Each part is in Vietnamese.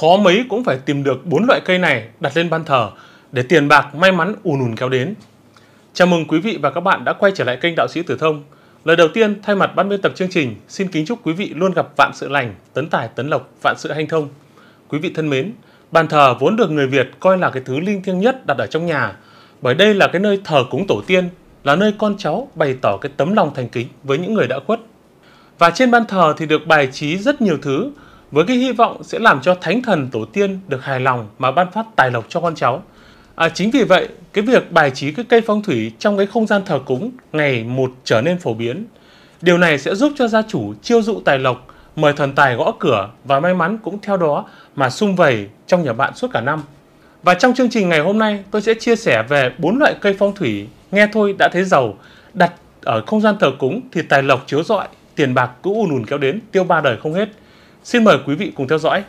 khó mấy cũng phải tìm được bốn loại cây này đặt lên ban thờ để tiền bạc may mắn ùn ùn kéo đến. Chào mừng quý vị và các bạn đã quay trở lại kênh Đạo sĩ Tử Thông. Lời đầu tiên, thay mặt ban biên tập chương trình, xin kính chúc quý vị luôn gặp vạn sự lành, tấn tài tấn lộc, vạn sự hanh thông. Quý vị thân mến, bàn thờ vốn được người Việt coi là cái thứ linh thiêng nhất đặt ở trong nhà, bởi đây là cái nơi thờ cúng tổ tiên, là nơi con cháu bày tỏ cái tấm lòng thành kính với những người đã khuất. Và trên ban thờ thì được bài trí rất nhiều thứ, với cái hy vọng sẽ làm cho thánh thần tổ tiên được hài lòng mà ban phát tài lộc cho con cháu. À, chính vì vậy, cái việc bài trí cái cây phong thủy trong cái không gian thờ cúng ngày một trở nên phổ biến. Điều này sẽ giúp cho gia chủ chiêu dụ tài lộc, mời thần tài gõ cửa và may mắn cũng theo đó mà sung vầy trong nhà bạn suốt cả năm. Và trong chương trình ngày hôm nay, tôi sẽ chia sẻ về bốn loại cây phong thủy nghe thôi đã thấy giàu, đặt ở không gian thờ cúng thì tài lộc chiếu rọi, tiền bạc cứ ùn ùn kéo đến, tiêu ba đời không hết. Xin mời quý vị cùng theo dõi.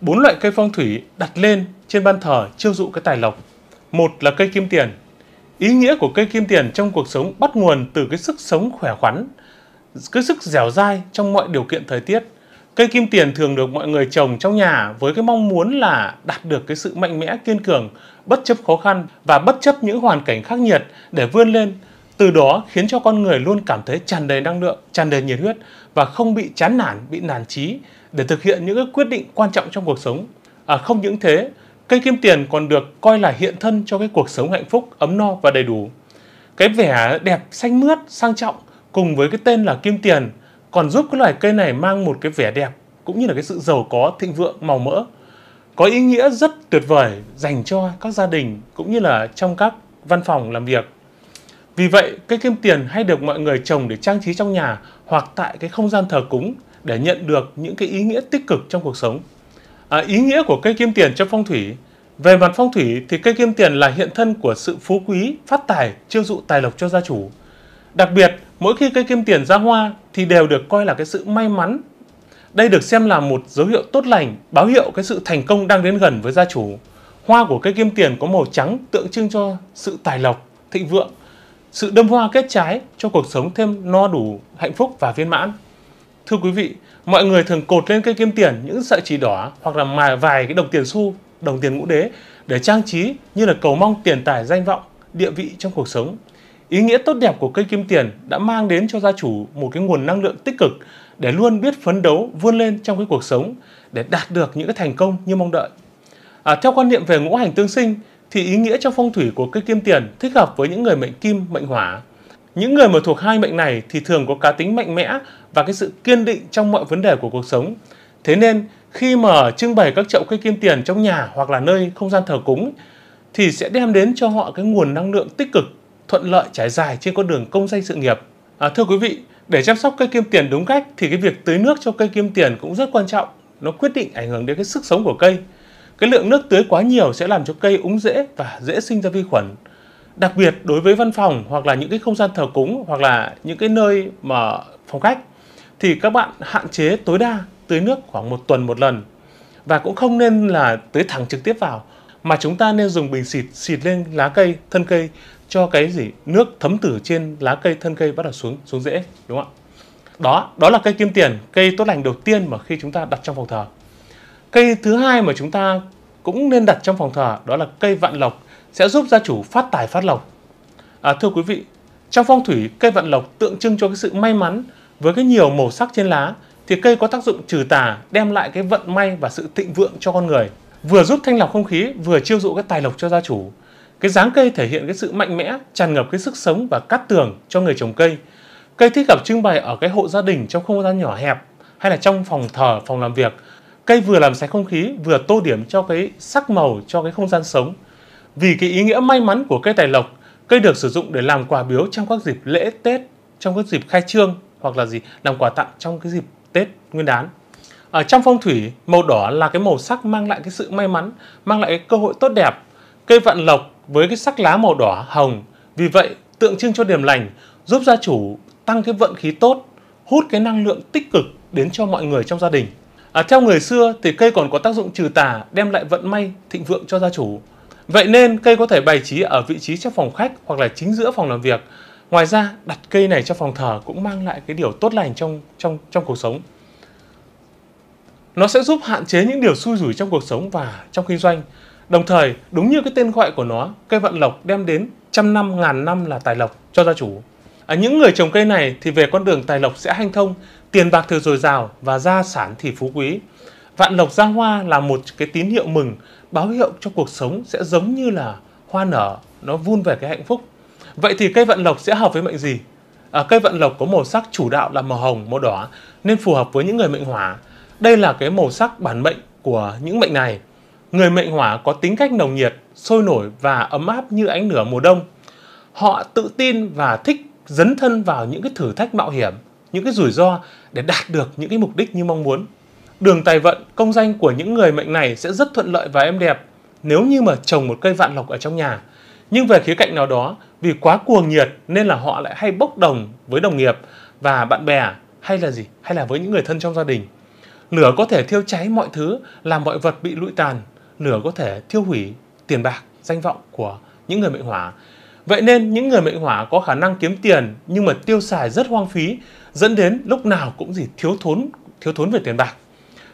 Bốn loại cây phong thủy đặt lên trên ban thờ chiêu dụ cái tài lộc. Một là cây kim tiền. Ý nghĩa của cây kim tiền trong cuộc sống bắt nguồn từ cái sức sống khỏe khoắn, cái sức dẻo dai trong mọi điều kiện thời tiết. Cây kim tiền thường được mọi người trồng trong nhà với cái mong muốn là đạt được cái sự mạnh mẽ kiên cường, bất chấp khó khăn và bất chấp những hoàn cảnh khắc nghiệt để vươn lên từ đó khiến cho con người luôn cảm thấy tràn đầy năng lượng, tràn đầy nhiệt huyết và không bị chán nản, bị nản trí để thực hiện những quyết định quan trọng trong cuộc sống. À, không những thế, cây kim tiền còn được coi là hiện thân cho cái cuộc sống hạnh phúc, ấm no và đầy đủ. Cái vẻ đẹp xanh mướt, sang trọng cùng với cái tên là kim tiền còn giúp cái loài cây này mang một cái vẻ đẹp cũng như là cái sự giàu có, thịnh vượng, màu mỡ có ý nghĩa rất tuyệt vời dành cho các gia đình cũng như là trong các văn phòng làm việc vì vậy, cây kim tiền hay được mọi người trồng để trang trí trong nhà hoặc tại cái không gian thờ cúng để nhận được những cái ý nghĩa tích cực trong cuộc sống. À, ý nghĩa của cây kim tiền trong phong thủy về mặt phong thủy thì cây kim tiền là hiện thân của sự phú quý, phát tài, chiêu dụ tài lộc cho gia chủ. Đặc biệt, mỗi khi cây kim tiền ra hoa thì đều được coi là cái sự may mắn. Đây được xem là một dấu hiệu tốt lành, báo hiệu cái sự thành công đang đến gần với gia chủ. Hoa của cây kim tiền có màu trắng tượng trưng cho sự tài lộc, thịnh vượng sự đâm hoa kết trái cho cuộc sống thêm no đủ, hạnh phúc và viên mãn. Thưa quý vị, mọi người thường cột lên cây kim tiền những sợi chỉ đỏ hoặc là mài vài cái đồng tiền xu, đồng tiền ngũ đế để trang trí như là cầu mong tiền tài danh vọng, địa vị trong cuộc sống. Ý nghĩa tốt đẹp của cây kim tiền đã mang đến cho gia chủ một cái nguồn năng lượng tích cực để luôn biết phấn đấu vươn lên trong cái cuộc sống để đạt được những cái thành công như mong đợi. À, theo quan niệm về ngũ hành tương sinh thì ý nghĩa trong phong thủy của cây kim tiền thích hợp với những người mệnh kim, mệnh hỏa. Những người mà thuộc hai mệnh này thì thường có cá tính mạnh mẽ và cái sự kiên định trong mọi vấn đề của cuộc sống. Thế nên khi mà trưng bày các chậu cây kim tiền trong nhà hoặc là nơi không gian thờ cúng thì sẽ đem đến cho họ cái nguồn năng lượng tích cực, thuận lợi trải dài trên con đường công danh sự nghiệp. À, thưa quý vị, để chăm sóc cây kim tiền đúng cách thì cái việc tưới nước cho cây kim tiền cũng rất quan trọng. Nó quyết định ảnh hưởng đến cái sức sống của cây. Cái lượng nước tưới quá nhiều sẽ làm cho cây úng dễ và dễ sinh ra vi khuẩn. Đặc biệt đối với văn phòng hoặc là những cái không gian thờ cúng hoặc là những cái nơi mà phòng khách thì các bạn hạn chế tối đa tưới nước khoảng một tuần một lần và cũng không nên là tưới thẳng trực tiếp vào mà chúng ta nên dùng bình xịt xịt lên lá cây thân cây cho cái gì nước thấm từ trên lá cây thân cây bắt đầu xuống xuống rễ đúng không ạ đó đó là cây kim tiền cây tốt lành đầu tiên mà khi chúng ta đặt trong phòng thờ Cây thứ hai mà chúng ta cũng nên đặt trong phòng thờ đó là cây vạn lộc sẽ giúp gia chủ phát tài phát lộc. À, thưa quý vị, trong phong thủy cây vạn lộc tượng trưng cho cái sự may mắn với cái nhiều màu sắc trên lá thì cây có tác dụng trừ tà, đem lại cái vận may và sự thịnh vượng cho con người, vừa giúp thanh lọc không khí, vừa chiêu dụ cái tài lộc cho gia chủ. Cái dáng cây thể hiện cái sự mạnh mẽ, tràn ngập cái sức sống và cát tường cho người trồng cây. Cây thích hợp trưng bày ở cái hộ gia đình trong không gian nhỏ hẹp hay là trong phòng thờ, phòng làm việc – cây vừa làm sạch không khí vừa tô điểm cho cái sắc màu cho cái không gian sống vì cái ý nghĩa may mắn của cây tài lộc cây được sử dụng để làm quà biếu trong các dịp lễ tết trong các dịp khai trương hoặc là gì làm quà tặng trong cái dịp tết nguyên đán ở trong phong thủy màu đỏ là cái màu sắc mang lại cái sự may mắn mang lại cái cơ hội tốt đẹp cây vạn lộc với cái sắc lá màu đỏ hồng vì vậy tượng trưng cho điểm lành giúp gia chủ tăng cái vận khí tốt hút cái năng lượng tích cực đến cho mọi người trong gia đình À, theo người xưa thì cây còn có tác dụng trừ tà, đem lại vận may, thịnh vượng cho gia chủ. Vậy nên cây có thể bày trí ở vị trí trong phòng khách hoặc là chính giữa phòng làm việc. Ngoài ra, đặt cây này trong phòng thờ cũng mang lại cái điều tốt lành trong trong trong cuộc sống. Nó sẽ giúp hạn chế những điều xui rủi trong cuộc sống và trong kinh doanh. Đồng thời, đúng như cái tên gọi của nó, cây vận lộc đem đến trăm năm ngàn năm là tài lộc cho gia chủ. À, những người trồng cây này thì về con đường tài lộc sẽ hanh thông, tiền bạc thừa dồi dào và gia sản thì phú quý. Vạn lộc ra hoa là một cái tín hiệu mừng, báo hiệu cho cuộc sống sẽ giống như là hoa nở, nó vun về cái hạnh phúc. Vậy thì cây vạn lộc sẽ hợp với mệnh gì? À, cây vạn lộc có màu sắc chủ đạo là màu hồng, màu đỏ nên phù hợp với những người mệnh hỏa. Đây là cái màu sắc bản mệnh của những mệnh này. Người mệnh hỏa có tính cách nồng nhiệt, sôi nổi và ấm áp như ánh lửa mùa đông. Họ tự tin và thích dấn thân vào những cái thử thách mạo hiểm, những cái rủi ro để đạt được những cái mục đích như mong muốn. Đường tài vận, công danh của những người mệnh này sẽ rất thuận lợi và êm đẹp nếu như mà trồng một cây vạn lộc ở trong nhà. Nhưng về khía cạnh nào đó, vì quá cuồng nhiệt nên là họ lại hay bốc đồng với đồng nghiệp và bạn bè hay là gì? Hay là với những người thân trong gia đình. Lửa có thể thiêu cháy mọi thứ, làm mọi vật bị lụi tàn. Lửa có thể thiêu hủy tiền bạc, danh vọng của những người mệnh hỏa. Vậy nên những người mệnh hỏa có khả năng kiếm tiền nhưng mà tiêu xài rất hoang phí, dẫn đến lúc nào cũng gì thiếu thốn, thiếu thốn về tiền bạc.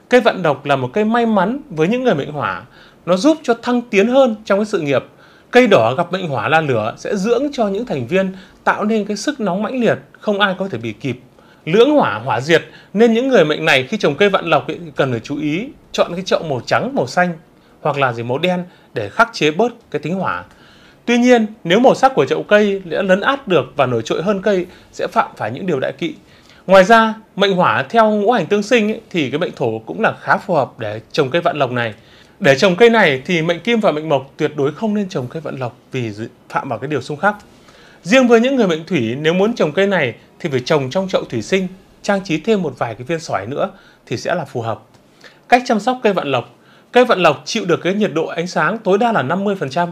Cây vận độc là một cây may mắn với những người mệnh hỏa, nó giúp cho thăng tiến hơn trong cái sự nghiệp. Cây đỏ gặp mệnh hỏa là lửa sẽ dưỡng cho những thành viên tạo nên cái sức nóng mãnh liệt, không ai có thể bị kịp. Lưỡng hỏa hỏa diệt nên những người mệnh này khi trồng cây vạn lộc cần phải chú ý chọn cái chậu màu trắng, màu xanh hoặc là gì màu đen để khắc chế bớt cái tính hỏa Tuy nhiên, nếu màu sắc của chậu cây đã lấn át được và nổi trội hơn cây sẽ phạm phải những điều đại kỵ. Ngoài ra, mệnh hỏa theo ngũ hành tương sinh ấy, thì cái mệnh thổ cũng là khá phù hợp để trồng cây vạn lộc này. Để trồng cây này thì mệnh kim và mệnh mộc tuyệt đối không nên trồng cây vạn lộc vì phạm vào cái điều xung khắc. Riêng với những người mệnh thủy nếu muốn trồng cây này thì phải trồng trong chậu thủy sinh, trang trí thêm một vài cái viên sỏi nữa thì sẽ là phù hợp. Cách chăm sóc cây vạn lộc Cây vạn lộc chịu được cái nhiệt độ ánh sáng tối đa là 50%,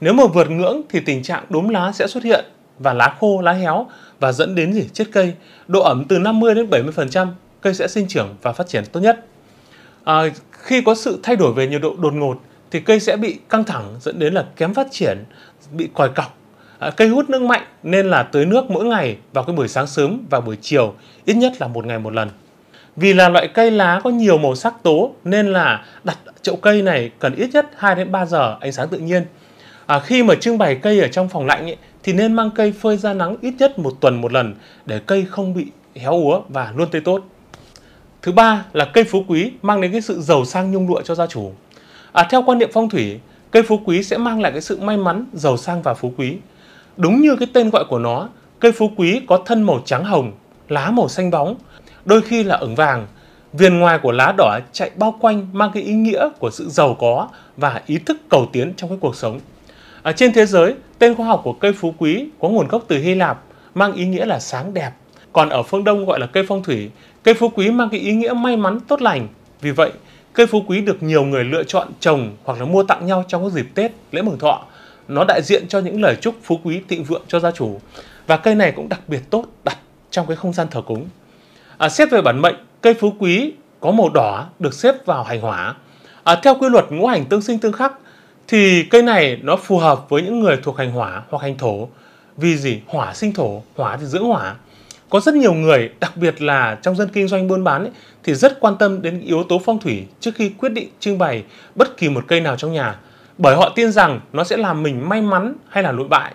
nếu mà vượt ngưỡng thì tình trạng đốm lá sẽ xuất hiện và lá khô, lá héo và dẫn đến gì chết cây. Độ ẩm từ 50 đến 70% cây sẽ sinh trưởng và phát triển tốt nhất. À, khi có sự thay đổi về nhiệt độ đột ngột thì cây sẽ bị căng thẳng dẫn đến là kém phát triển, bị còi cọc. À, cây hút nước mạnh nên là tưới nước mỗi ngày vào cái buổi sáng sớm và buổi chiều ít nhất là một ngày một lần. Vì là loại cây lá có nhiều màu sắc tố nên là đặt chậu cây này cần ít nhất 2 đến 3 giờ ánh sáng tự nhiên À, khi mà trưng bày cây ở trong phòng lạnh ấy, thì nên mang cây phơi ra nắng ít nhất một tuần một lần để cây không bị héo úa và luôn tươi tốt. Thứ ba là cây phú quý mang đến cái sự giàu sang nhung lụa cho gia chủ. À, theo quan niệm phong thủy, cây phú quý sẽ mang lại cái sự may mắn, giàu sang và phú quý. Đúng như cái tên gọi của nó, cây phú quý có thân màu trắng hồng, lá màu xanh bóng, đôi khi là ửng vàng. Viền ngoài của lá đỏ chạy bao quanh mang cái ý nghĩa của sự giàu có và ý thức cầu tiến trong cái cuộc sống. À, trên thế giới, tên khoa học của cây phú quý có nguồn gốc từ Hy Lạp, mang ý nghĩa là sáng đẹp. Còn ở phương Đông gọi là cây phong thủy, cây phú quý mang cái ý nghĩa may mắn tốt lành. Vì vậy, cây phú quý được nhiều người lựa chọn trồng hoặc là mua tặng nhau trong các dịp Tết, lễ mừng thọ. Nó đại diện cho những lời chúc phú quý thịnh vượng cho gia chủ. Và cây này cũng đặc biệt tốt đặt trong cái không gian thờ cúng. À, xét về bản mệnh, cây phú quý có màu đỏ được xếp vào hành hỏa. À, theo quy luật ngũ hành tương sinh tương khắc thì cây này nó phù hợp với những người thuộc hành hỏa hoặc hành thổ vì gì hỏa sinh thổ hỏa thì dưỡng hỏa có rất nhiều người đặc biệt là trong dân kinh doanh buôn bán ấy, thì rất quan tâm đến yếu tố phong thủy trước khi quyết định trưng bày bất kỳ một cây nào trong nhà bởi họ tin rằng nó sẽ làm mình may mắn hay là lụi bại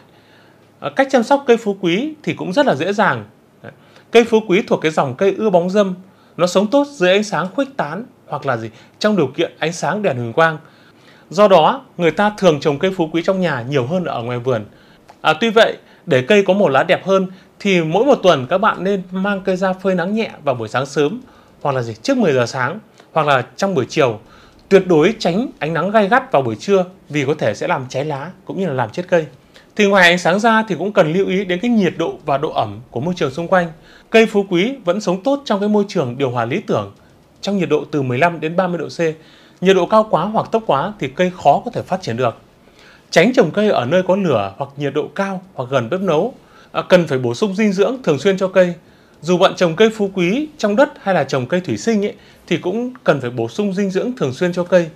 ờ, cách chăm sóc cây phú quý thì cũng rất là dễ dàng cây phú quý thuộc cái dòng cây ưa bóng dâm nó sống tốt dưới ánh sáng khuếch tán hoặc là gì trong điều kiện ánh sáng đèn huỳnh quang Do đó, người ta thường trồng cây phú quý trong nhà nhiều hơn là ở ngoài vườn. À, tuy vậy, để cây có màu lá đẹp hơn thì mỗi một tuần các bạn nên mang cây ra phơi nắng nhẹ vào buổi sáng sớm hoặc là gì trước 10 giờ sáng hoặc là trong buổi chiều. Tuyệt đối tránh ánh nắng gay gắt vào buổi trưa vì có thể sẽ làm cháy lá cũng như là làm chết cây. Thì ngoài ánh sáng ra thì cũng cần lưu ý đến cái nhiệt độ và độ ẩm của môi trường xung quanh. Cây phú quý vẫn sống tốt trong cái môi trường điều hòa lý tưởng trong nhiệt độ từ 15 đến 30 độ C Nhiệt độ cao quá hoặc thấp quá thì cây khó có thể phát triển được. Tránh trồng cây ở nơi có lửa hoặc nhiệt độ cao hoặc gần bếp nấu. À, cần phải bổ sung dinh dưỡng thường xuyên cho cây. Dù bạn trồng cây phú quý trong đất hay là trồng cây thủy sinh ấy, thì cũng cần phải bổ sung dinh dưỡng thường xuyên cho cây.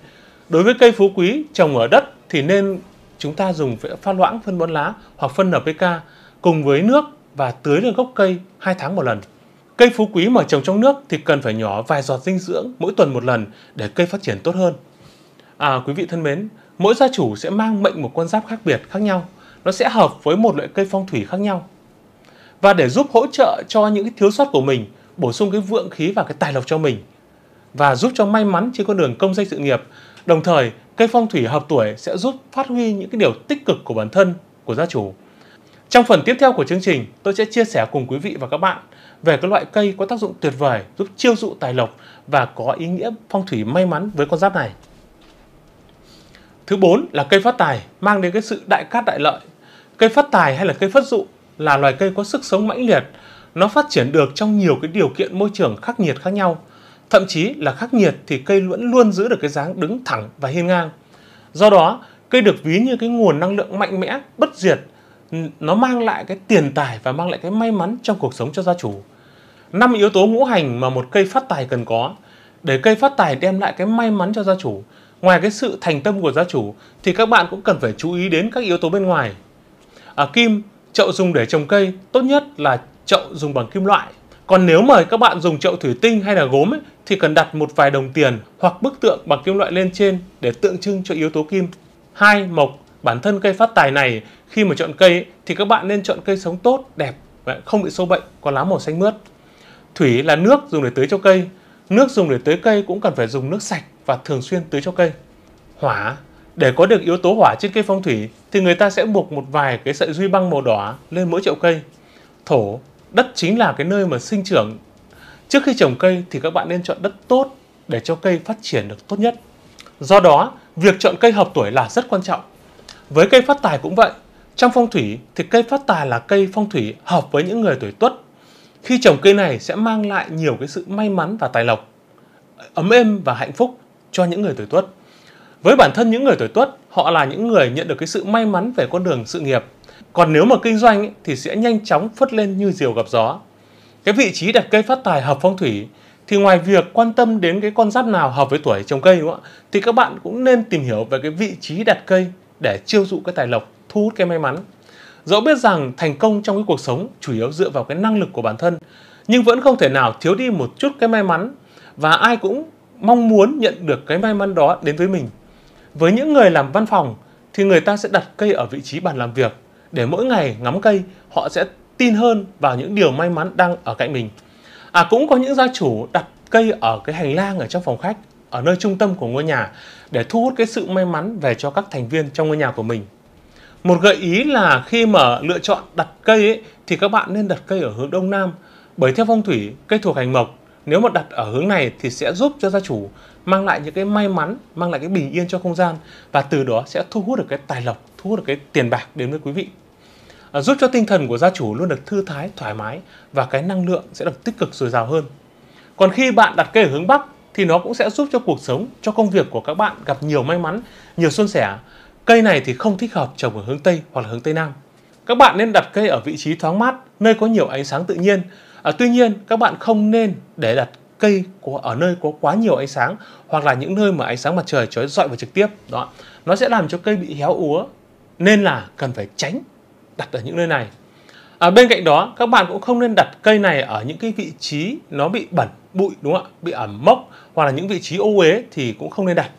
Đối với cây phú quý trồng ở đất thì nên chúng ta dùng pha loãng phân bón lá hoặc phân NPK cùng với nước và tưới lên gốc cây 2 tháng một lần. Cây phú quý mà trồng trong nước thì cần phải nhỏ vài giọt dinh dưỡng mỗi tuần một lần để cây phát triển tốt hơn. À quý vị thân mến, mỗi gia chủ sẽ mang mệnh một con giáp khác biệt khác nhau, nó sẽ hợp với một loại cây phong thủy khác nhau. Và để giúp hỗ trợ cho những cái thiếu sót của mình, bổ sung cái vượng khí và cái tài lộc cho mình và giúp cho may mắn trên con đường công danh sự nghiệp. Đồng thời, cây phong thủy hợp tuổi sẽ giúp phát huy những cái điều tích cực của bản thân, của gia chủ trong phần tiếp theo của chương trình, tôi sẽ chia sẻ cùng quý vị và các bạn về các loại cây có tác dụng tuyệt vời giúp chiêu dụ tài lộc và có ý nghĩa phong thủy may mắn với con giáp này. Thứ bốn là cây phát tài mang đến cái sự đại cát đại lợi. Cây phát tài hay là cây phát dụ là loài cây có sức sống mãnh liệt, nó phát triển được trong nhiều cái điều kiện môi trường khắc nghiệt khác nhau. Thậm chí là khắc nghiệt thì cây vẫn luôn giữ được cái dáng đứng thẳng và hiên ngang. Do đó, cây được ví như cái nguồn năng lượng mạnh mẽ, bất diệt – nó mang lại cái tiền tài và mang lại cái may mắn trong cuộc sống cho gia chủ năm yếu tố ngũ hành mà một cây phát tài cần có để cây phát tài đem lại cái may mắn cho gia chủ ngoài cái sự thành tâm của gia chủ thì các bạn cũng cần phải chú ý đến các yếu tố bên ngoài à, kim chậu dùng để trồng cây tốt nhất là chậu dùng bằng kim loại còn nếu mời các bạn dùng chậu thủy tinh hay là gốm ấy, thì cần đặt một vài đồng tiền hoặc bức tượng bằng kim loại lên trên để tượng trưng cho yếu tố kim hai mộc bản thân cây phát tài này khi mà chọn cây thì các bạn nên chọn cây sống tốt, đẹp không bị sâu bệnh, có lá màu xanh mướt. Thủy là nước dùng để tưới cho cây. Nước dùng để tưới cây cũng cần phải dùng nước sạch và thường xuyên tưới cho cây. Hỏa, để có được yếu tố hỏa trên cây phong thủy thì người ta sẽ buộc một vài cái sợi duy băng màu đỏ lên mỗi chậu cây. Thổ, đất chính là cái nơi mà sinh trưởng. Trước khi trồng cây thì các bạn nên chọn đất tốt để cho cây phát triển được tốt nhất. Do đó, việc chọn cây hợp tuổi là rất quan trọng. Với cây phát tài cũng vậy, trong phong thủy thì cây phát tài là cây phong thủy hợp với những người tuổi tuất. Khi trồng cây này sẽ mang lại nhiều cái sự may mắn và tài lộc, ấm êm và hạnh phúc cho những người tuổi tuất. Với bản thân những người tuổi tuất, họ là những người nhận được cái sự may mắn về con đường sự nghiệp. Còn nếu mà kinh doanh thì sẽ nhanh chóng phất lên như diều gặp gió. Cái vị trí đặt cây phát tài hợp phong thủy thì ngoài việc quan tâm đến cái con giáp nào hợp với tuổi trồng cây đúng không ạ? Thì các bạn cũng nên tìm hiểu về cái vị trí đặt cây để chiêu dụ cái tài lộc, thu hút cái may mắn. Dẫu biết rằng thành công trong cái cuộc sống chủ yếu dựa vào cái năng lực của bản thân, nhưng vẫn không thể nào thiếu đi một chút cái may mắn và ai cũng mong muốn nhận được cái may mắn đó đến với mình. Với những người làm văn phòng thì người ta sẽ đặt cây ở vị trí bàn làm việc để mỗi ngày ngắm cây họ sẽ tin hơn vào những điều may mắn đang ở cạnh mình. À cũng có những gia chủ đặt cây ở cái hành lang ở trong phòng khách ở nơi trung tâm của ngôi nhà để thu hút cái sự may mắn về cho các thành viên trong ngôi nhà của mình. Một gợi ý là khi mà lựa chọn đặt cây ấy, thì các bạn nên đặt cây ở hướng đông nam bởi theo phong thủy cây thuộc hành mộc nếu mà đặt ở hướng này thì sẽ giúp cho gia chủ mang lại những cái may mắn, mang lại cái bình yên cho không gian và từ đó sẽ thu hút được cái tài lộc, thu hút được cái tiền bạc đến với quý vị. À, giúp cho tinh thần của gia chủ luôn được thư thái, thoải mái và cái năng lượng sẽ được tích cực dồi dào hơn. Còn khi bạn đặt cây ở hướng Bắc thì nó cũng sẽ giúp cho cuộc sống, cho công việc của các bạn gặp nhiều may mắn, nhiều xuân sẻ. Cây này thì không thích hợp trồng ở hướng Tây hoặc là hướng Tây Nam. Các bạn nên đặt cây ở vị trí thoáng mát, nơi có nhiều ánh sáng tự nhiên. À, tuy nhiên, các bạn không nên để đặt cây có ở nơi có quá nhiều ánh sáng hoặc là những nơi mà ánh sáng mặt trời chói rọi vào trực tiếp đó nó sẽ làm cho cây bị héo úa nên là cần phải tránh đặt ở những nơi này à, bên cạnh đó các bạn cũng không nên đặt cây này ở những cái vị trí nó bị bẩn bụi đúng không ạ bị ẩm mốc hoặc là những vị trí ô uế thì cũng không nên đặt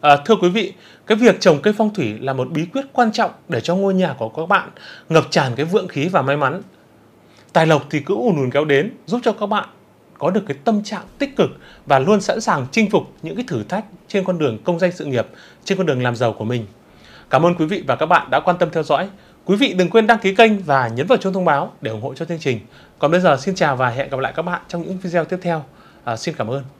à, thưa quý vị cái việc trồng cây phong thủy là một bí quyết quan trọng để cho ngôi nhà của các bạn ngập tràn cái vượng khí và may mắn tài lộc thì cứ ùn ùn kéo đến giúp cho các bạn có được cái tâm trạng tích cực và luôn sẵn sàng chinh phục những cái thử thách trên con đường công danh sự nghiệp trên con đường làm giàu của mình cảm ơn quý vị và các bạn đã quan tâm theo dõi quý vị đừng quên đăng ký kênh và nhấn vào chuông thông báo để ủng hộ cho chương trình còn bây giờ xin chào và hẹn gặp lại các bạn trong những video tiếp theo. À, xin cảm ơn.